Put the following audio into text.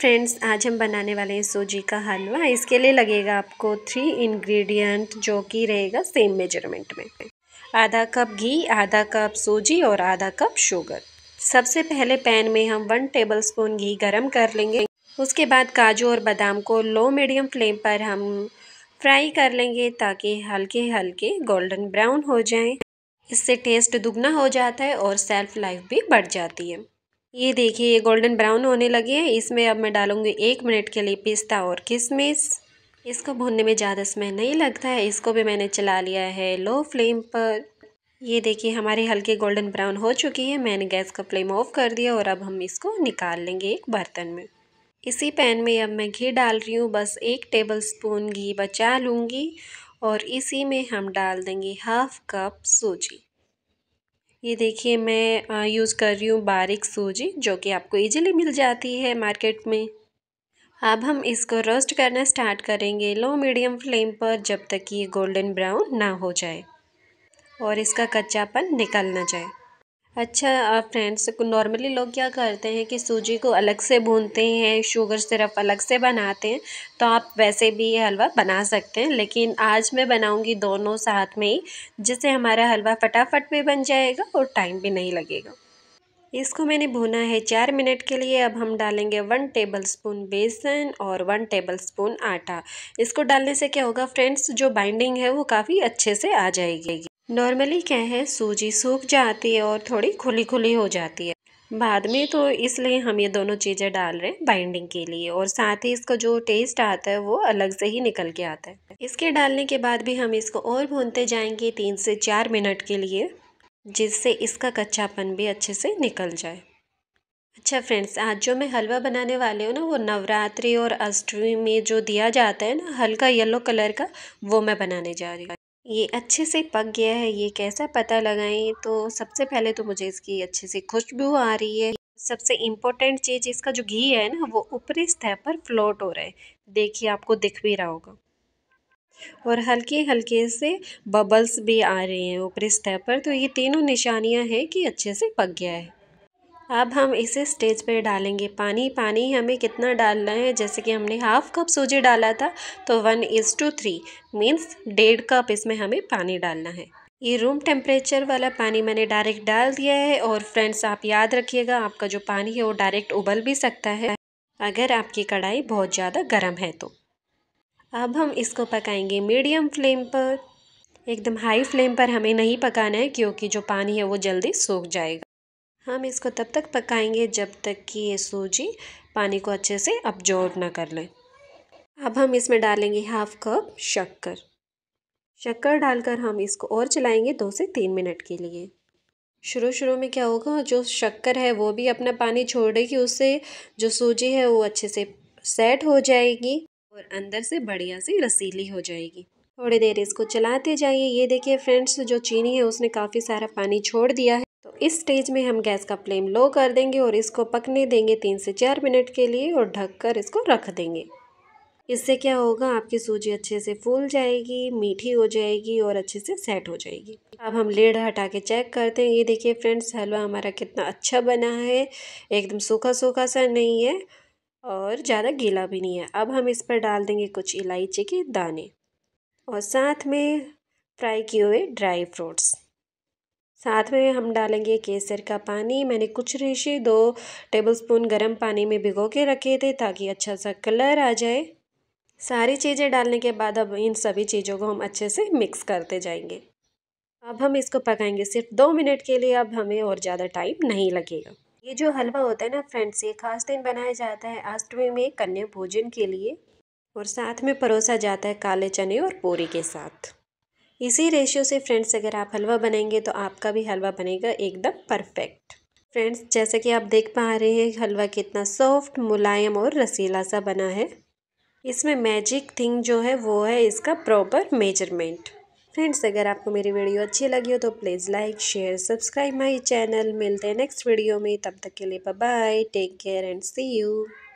friends आज हम बनाने वाले हैं सूजी का हलवा इसके लिए लगेगा आपको थ्री इंग्रेडिएंट जो कि रहेगा सेम मेजरमेंट में आधा कप घी आधा कप सूजी और आधा कप शुगर सबसे पहले पैन में हम वन टेबलस्पून घी गरम कर लेंगे उसके बाद काजू और बादाम को लो मीडियम फ्लेम पर हम फ्राई कर लेंगे ताकि हल्के हल्के गोल्डन ब्राउन हो जाए इससे टेस्ट दुगना हो जाता है और सेल्फ लाइफ भी बढ़ जाती है ये देखिए ये गोल्डन ब्राउन होने लगे हैं इसमें अब मैं डालूँगी एक मिनट के लिए पिस्ता और किशमिश इसको भूनने में ज़्यादा समय नहीं लगता है इसको भी मैंने चला लिया है लो फ्लेम पर ये देखिए हमारे हल्के गोल्डन ब्राउन हो चुकी है मैंने गैस का फ्लेम ऑफ कर दिया और अब हम इसको निकाल लेंगे एक बर्तन में इसी पैन में अब मैं घी डाल रही हूँ बस एक टेबल स्पून घी बचा लूँगी और इसी में हम डाल देंगे हाफ कप सूजी ये देखिए मैं यूज़ कर रही हूँ बारिक सूजी जो कि आपको इजीली मिल जाती है मार्केट में अब हम इसको रोस्ट करना स्टार्ट करेंगे लो मीडियम फ्लेम पर जब तक कि ये गोल्डन ब्राउन ना हो जाए और इसका कच्चापन निकल ना जाए अच्छा फ्रेंड्स नॉर्मली लोग क्या करते हैं कि सूजी को अलग से भूनते हैं शुगर सिरप अलग से बनाते हैं तो आप वैसे भी ये हलवा बना सकते हैं लेकिन आज मैं बनाऊंगी दोनों साथ में ही जिससे हमारा हलवा फटाफट भी बन जाएगा और टाइम भी नहीं लगेगा इसको मैंने भुना है चार मिनट के लिए अब हम डालेंगे वन टेबल स्पून बेसन और वन टेबल स्पून आटा इसको डालने से क्या होगा फ्रेंड्स जो बाइंडिंग है वो काफ़ी अच्छे से आ जाएगी नॉर्मली क्या है सूजी सूख जाती है और थोड़ी खुली खुली हो जाती है बाद में तो इसलिए हम ये दोनों चीज़ें डाल रहे हैं बाइंडिंग के लिए और साथ ही इसका जो टेस्ट आता है वो अलग से ही निकल के आता है इसके डालने के बाद भी हम इसको और भूनते जाएंगे तीन से चार मिनट के लिए जिससे इसका कच्चापन भी अच्छे से निकल जाए अच्छा फ्रेंड्स आज जो मैं हलवा बनाने वाले हूँ ना वो नवरात्रि और अष्टमी में जो दिया जाता है ना हल्का येलो कलर का वो मैं बनाने जा रही हूँ ये अच्छे से पक गया है ये कैसा पता लगाएं तो सबसे पहले तो मुझे इसकी अच्छे से खुशबू आ रही है सबसे इम्पोर्टेंट चीज़ इसका जो घी है ना वो ऊपरी स्तर पर फ्लोट हो रहा है देखिए आपको दिख भी रहा होगा और हल्के हल्के से बबल्स भी आ रहे हैं ऊपरी स्तह पर तो ये तीनों निशानियां हैं कि अच्छे से पक गया है अब हम इसे स्टेज पर डालेंगे पानी पानी हमें कितना डालना है जैसे कि हमने हाफ़ कप सूजी डाला था तो one is two three means डेढ़ कप इसमें हमें पानी डालना है ये रूम टेम्परेचर वाला पानी मैंने डायरेक्ट डाल दिया है और फ्रेंड्स आप याद रखिएगा आपका जो पानी है वो डायरेक्ट उबल भी सकता है अगर आपकी कढ़ाई बहुत ज़्यादा गर्म है तो अब हम इसको पकाएंगे मीडियम फ्लेम पर एकदम हाई फ्लेम पर हमें नहीं पकाना है क्योंकि जो पानी है वो जल्दी सूख जाएगा हम इसको तब तक पकाएंगे जब तक कि ये सूजी पानी को अच्छे से अब्जॉर्ब ना कर ले अब हम इसमें डालेंगे हाफ कप शक्कर शक्कर डालकर हम इसको और चलाएंगे दो से तीन मिनट के लिए शुरू शुरू में क्या होगा जो शक्कर है वो भी अपना पानी छोड़ देगी उससे जो सूजी है वो अच्छे से सेट हो जाएगी और अंदर से बढ़िया सी रसीली हो जाएगी थोड़ी देर इसको चलाते जाइए ये देखिए फ्रेंड्स जो चीनी है उसने काफ़ी सारा पानी छोड़ दिया है इस स्टेज में हम गैस का फ्लेम लो कर देंगे और इसको पकने देंगे तीन से चार मिनट के लिए और ढककर इसको रख देंगे इससे क्या होगा आपकी सूजी अच्छे से फूल जाएगी मीठी हो जाएगी और अच्छे से सेट हो जाएगी अब हम लेड हटा के चेक करते हैं ये देखिए फ्रेंड्स हलवा हमारा कितना अच्छा बना है एकदम सूखा सूखा सा नहीं है और ज़्यादा गीला भी नहीं है अब हम इस पर डाल देंगे कुछ इलायची के दाने और साथ में फ्राई किए हुए ड्राई फ्रूट्स साथ में हम डालेंगे केसर का पानी मैंने कुछ रेशे दो टेबलस्पून गरम पानी में भिगो के रखे थे ताकि अच्छा सा कलर आ जाए सारी चीज़ें डालने के बाद अब इन सभी चीज़ों को हम अच्छे से मिक्स करते जाएंगे अब हम इसको पकाएंगे सिर्फ दो मिनट के लिए अब हमें और ज़्यादा टाइम नहीं लगेगा ये जो हलवा होता है ना फ्रेंड्स ये खास दिन बनाया जाता है अष्टमी में कन्या भोजन के लिए और साथ में परोसा जाता है काले चने और पूरी के साथ इसी रेशियो से फ्रेंड्स अगर आप हलवा बनाएंगे तो आपका भी हलवा बनेगा एकदम परफेक्ट फ्रेंड्स जैसे कि आप देख पा रहे हैं हलवा कितना सॉफ्ट मुलायम और रसीला सा बना है इसमें मैजिक थिंग जो है वो है इसका प्रॉपर मेजरमेंट फ्रेंड्स अगर आपको मेरी वीडियो अच्छी लगी हो तो please like share subscribe my channel मिलते हैं नेक्स्ट वीडियो में तब तक के लिए bye take care and see you